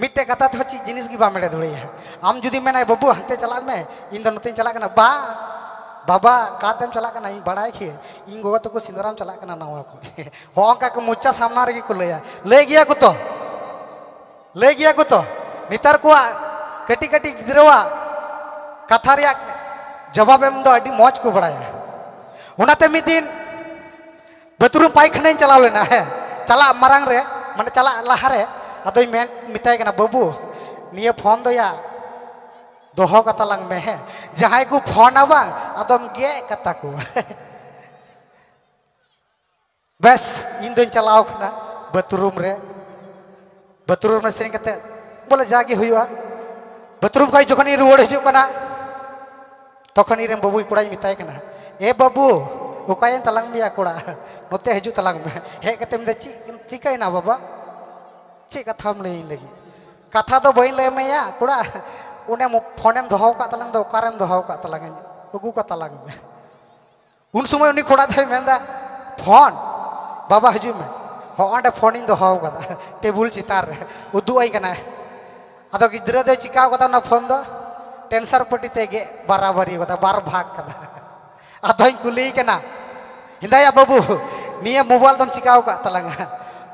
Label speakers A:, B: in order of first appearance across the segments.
A: मिट्टे कथा तो चीज जिनिस की बा मेरे है आम जुदी मेना बाबू हंते चला मैं इन दोनों तीन चला करना बा बाबा कातेम चला करना इन बड़ा है कि इन गोगा तो कुछ सिंदराम चला करना ना हुआ को का को मुच्छा सामना रखी कुल या ले गया कुतो ले गया कुतो नितर कुआ कटी कटी किधरवा कथारिया जवाब एम दो तो अडी मौज को बड़ा उनाते तो मिद दिन बेतुरुम पाइखाना चलाव लेना है चला मारंग रे माने चला लहा रे अदो बाबू निये फोन दया या दोहो कता लंग में है जहाँ को फोन आवा अदम गे कता को बस इन दिन चलाओ खना बतरूम रे बतरूम में सेन कते बोले जागे हुआ बतरूम खाई जखन रुआड़ हजू कना तखन इरेन बाबू कोड़ा मिताय कना ए बाबू ओकायन तलंग मिया कुड़ा नोते हजू तलंग में हे कते ना बाबा चे कथा में लगे कथा तो बी लैमे कड़ा उन्हें फोन दोहाव का तलंग दो का तलंग में उन समय उन कड़ा थे फोन बाबा हजू में हाँ फोन इन टेबुल चितान चितार रे उदु अद कना दे चिका फोन दो टेंसर पट्टी ते बारा बराबरी बार भाग का अदो हिंदा बाबू निये मोबाइल दम चिका का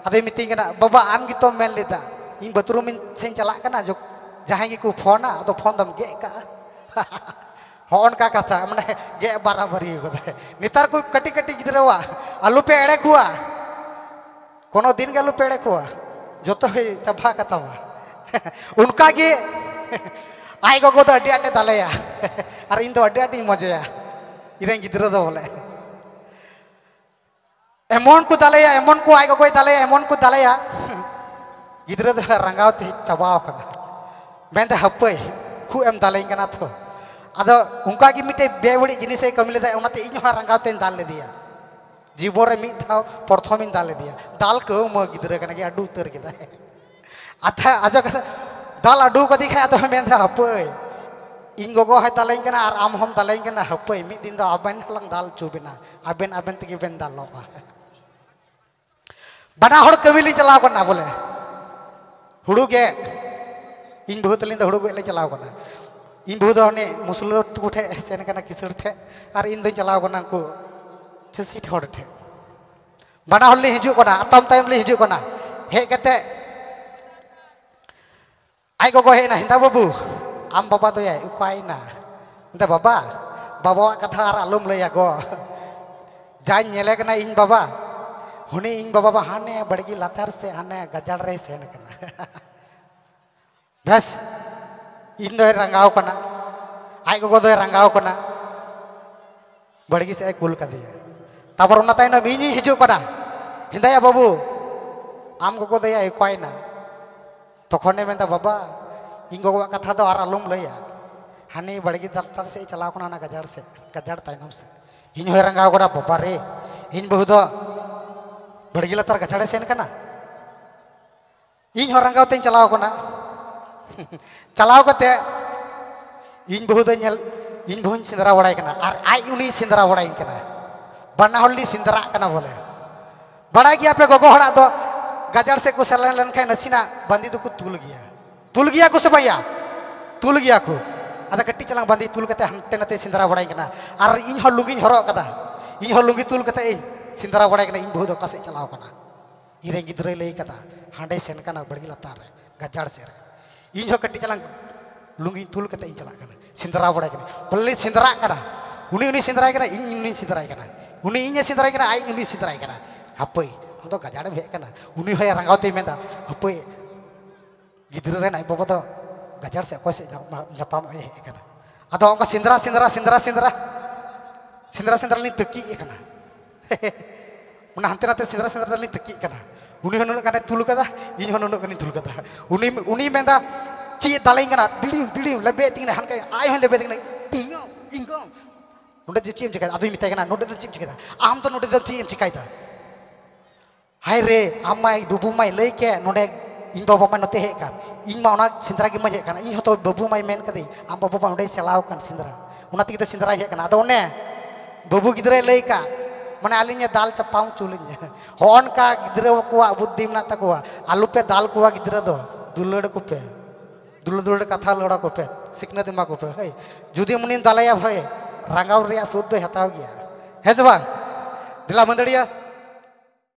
A: अदे मितिंग बाबा आम गितो मेल लेदा इन बाथरूम से चलना जो जहाँ के फोना अब फोन दम गे का कथा मैं गे बराबरी नेतार को कटी कटी गिदरवा आलूपे एड़े को कोनो दिन के आलूपे एड़े को जो तो ही चबा कथा उनका गे आई गगो तो अड्डी अड्डे तलेया और इन तो अड्डे अड्डी मजेया इरें बोले एमोन को दलया एमोन को आएगा कोई दलया एमोन को दलया गिदर दल रंगावते चबाव मैं तो हप्पे खु एम तो अद उनका की मिटे बेवड़ी जिनिस कमी लेदा इन हो रंगावते दाल ले दिया जीवन में मिद प्रथम दाल ले दिया दाल को म गिदर के अडू उतर के दाए अथा अज दाल अडू को दिखा तो मैं इन गोगो है और आम हम दलेंगे ना दिन तो आबेन दाल चुबिना आबेन आबेन तक ᱵᱟᱱᱟ ᱦᱚᱲ ᱠᱟᱹᱢᱤ ᱞᱤᱧ ᱪᱟᱞᱟᱣ ᱠᱟᱱᱟ ᱵᱚᱞᱮ ᱦᱩᱲᱩ ᱜᱮ ᱤᱧ ᱵᱟᱹᱦᱩ ᱛᱟᱹᱞᱤᱧ ᱫᱚ ᱦᱩᱲᱩ ᱜᱮ ᱞᱤᱧ ᱪᱟᱞᱟᱣ ᱠᱟᱱᱟ ᱤᱧ ᱵᱟᱹᱦᱩ ᱫᱚ ᱩᱱᱤ ᱢᱩᱥᱞᱟᱹ ᱛᱟᱠᱚ ᱴᱷᱮᱡ ᱥᱮᱱ ᱠᱟᱱᱟ ᱠᱤᱥᱟᱹᱲ ᱴᱷᱮᱡ ᱟᱨ ᱤᱧ ᱫᱚᱧ ᱪᱟᱞᱟᱣ ᱠᱟᱱᱟ ᱩᱱᱠᱩ ᱪᱟᱹᱥᱤ ᱦᱚᱲ ᱴᱷᱮᱡ ᱵᱟᱱᱟ ᱦᱚᱲ ᱞᱤᱧ ᱦᱤᱡᱩᱜ ᱠᱟᱱᱟ ᱟᱛᱟᱢ ᱛᱟᱭᱚᱢ ᱞᱤᱧ ᱦᱤᱡᱩᱜ ᱠᱟᱱᱟ ᱦᱮᱡ ᱠᱟᱛᱮ ᱟᱡ ᱜᱚᱜᱚ ᱦᱮᱡ ᱮᱱᱟ ᱦᱮᱸᱫᱟ ᱵᱟᱹᱵᱩ ᱟᱢ ᱵᱟᱵᱟ ᱫᱚᱭᱟᱭ ᱚᱠᱟᱭᱮᱱᱟ ᱢᱮᱱᱫᱟ ᱵᱟᱵᱟ ᱵᱟᱵᱟᱣᱟᱜ ᱠᱟᱛᱷᱟ ᱟᱨ ᱟᱞᱚᱢ ᱞᱟᱹᱭᱟ ᱜᱚ ᱡᱟᱧ ᱧᱮᱞᱮ ᱠᱟᱱᱟ ᱤᱧ ᱵᱟᱵᱟ ಹುಣಿ इन बाबा हाने ಬಡಗಿ ಲತಾರ್ಸೆ ಹಾನೆ ಗಜ್ಜಾಡ್ರೆ ಸೇನಕನ ಬಸ್ ಇಂದೋಯ್ ರಂಗಾವಕನ ಆಯ್ಕೋಗೋದೋಯ್ ರಂಗಾವಕನ बड़गी से कुल कदी तापर उना ताई ना बाबू आम गोगो दया एकवाई तखने तो बाबा इन गगो कथा तो आर आलम लया बड़गी दफ्तर से चलाव गजड़ से गजड़ तम से इन होय रंगाव बाबा रे इन बहुत Bagi latar kacau sen kana. Ing orang kau teng celaw kana. Celaw kate. Ing bahut nyel. Ing bahut sindra wadai kana. Ar ai uni sindra wadai kana. Bana holli sindra kana boleh. Bada gya pe gogo hora Gajar se ku selan len kai nasina bandi tu ku tul gya. Tul gya ku Ada kati celang bandi tul kate hante nate sindra wadai kana. Ar ing hol lungin horok kata. Ing hol lungi tul kata ing sindra gorek na imbo doka se chalau kana ire gidre lei kata handai sen kana bergi latar gajar sere injo kati chalang lungi tul kata in chalau kana sindra gorek na pelli sindra kana uni uni sindra kana in uni sindra kana uni inya sindra kana ai uni sindra kana apoi untuk gajar na bihek kana uni hoya rangau te menda apoi gidre rena ipo bodo gajar se ko se japa ma bihek kana atau angka sindra sindra sindra sindra sindra sindra ni teki ikana ᱚᱱᱟ ᱦᱟᱱᱛᱮ ᱱᱟᱛᱮ ᱥᱮᱸᱫᱽᱨᱟ ᱥᱮᱸᱫᱽᱨᱟ ᱛᱮᱞᱤᱧ ᱛᱟᱹᱠᱤᱜ ᱠᱟᱱᱟ ᱩᱱᱤ ᱦᱚᱸ ᱱᱩᱱᱟᱹᱜ ᱜᱟᱱᱮ ᱛᱷᱩᱞ ᱠᱟᱫᱟ ᱤᱧ ᱦᱚᱸ ᱱᱩᱱᱟᱹᱜ ᱜᱟᱱᱤᱧ ᱛᱷᱩᱞ ᱠᱟᱫᱟ ᱩᱱᱤ ᱩᱱᱤ ᱢᱮᱱᱫᱟ ᱪᱮᱫ ᱫᱟᱞᱮᱧ ᱠᱟᱱᱟ ᱫᱤᱲᱤᱢ ᱫᱤᱲᱤᱢ ᱞᱮᱵᱮᱫ ᱛᱤᱧ ᱦᱟᱱᱠᱟ ᱟᱡ ᱦᱚᱸ ᱞᱮᱵᱮᱫ ᱛᱤᱧ ᱤᱧᱜᱚ ᱤᱧᱜᱚ ᱱᱚᱰᱮ ᱫᱚ ᱪᱮᱫ ᱮᱢ ᱪᱤᱠᱟᱭᱟ ᱟᱫᱚᱧ ᱢᱮᱛᱟᱭ ᱠᱟᱱᱟ ᱱᱚᱰᱮ ᱫᱚ ᱪᱮᱫ ᱮᱢ ᱪᱤᱠᱟᱭᱟ ᱟᱢ ᱫᱚ ᱱᱚᱰᱮ ᱫᱚ ᱪᱮᱫ ᱮᱢ ᱪᱤᱠᱟᱭᱫᱟ ᱦᱟᱭ ᱨᱮ ᱟᱢ ᱢᱟᱭ ᱵᱟᱹᱵᱩ ᱢᱟᱭ ᱞᱟᱹᱭ ᱠᱮᱫ ᱱᱚᱰᱮ ᱤᱧ ᱵᱟᱵᱟ ᱢᱟ ᱱᱚᱛᱮ ᱦᱮᱡ ᱠᱟᱱ ᱤᱧ ᱢᱟ ᱚᱱᱟ ᱥᱮᱸᱫᱽᱨᱟ ᱜᱮ ᱢᱟᱹᱧ ᱦᱮᱡ ᱠᱟᱱᱟ ᱤᱧ ᱦᱚᱸᱛᱚ ᱵᱟᱹᱵᱩ ᱢᱟᱭ ᱢᱮᱱ ᱠᱟᱹᱫᱟᱹᱧ ᱟᱢ ᱵᱟᱵᱟ ᱢᱟ ᱚᱸᱰᱮᱭ ᱪᱟᱞᱟᱣ ᱠᱟᱱ ᱥᱮᱸᱫᱽᱨᱟ ᱚᱱᱟ ᱛᱮᱜᱮ ᱛᱚ ᱥᱮᱸᱫᱽᱨᱟᱭ ᱦᱮᱡ ᱠᱟᱱᱟ ᱟᱫᱚ ᱚᱱᱮ ᱵᱟᱹᱵᱩ ᱜᱤᱫᱽᱨᱟᱹᱭ ᱞᱟᱹᱭ ᱠᱟᱜ मैं आलिंग दाल चपाऊ चुलिंग हन का गिद्र बुद्धि मना तक आलूपे दाल को गिद्र दो दुलड़ पे दुल दुल कथा लड़ा को कोपे सिकनत एमा पे हई जुदी उन दाले भाई रांगाव सूद हताव गया है से बा दिला मंदड़िया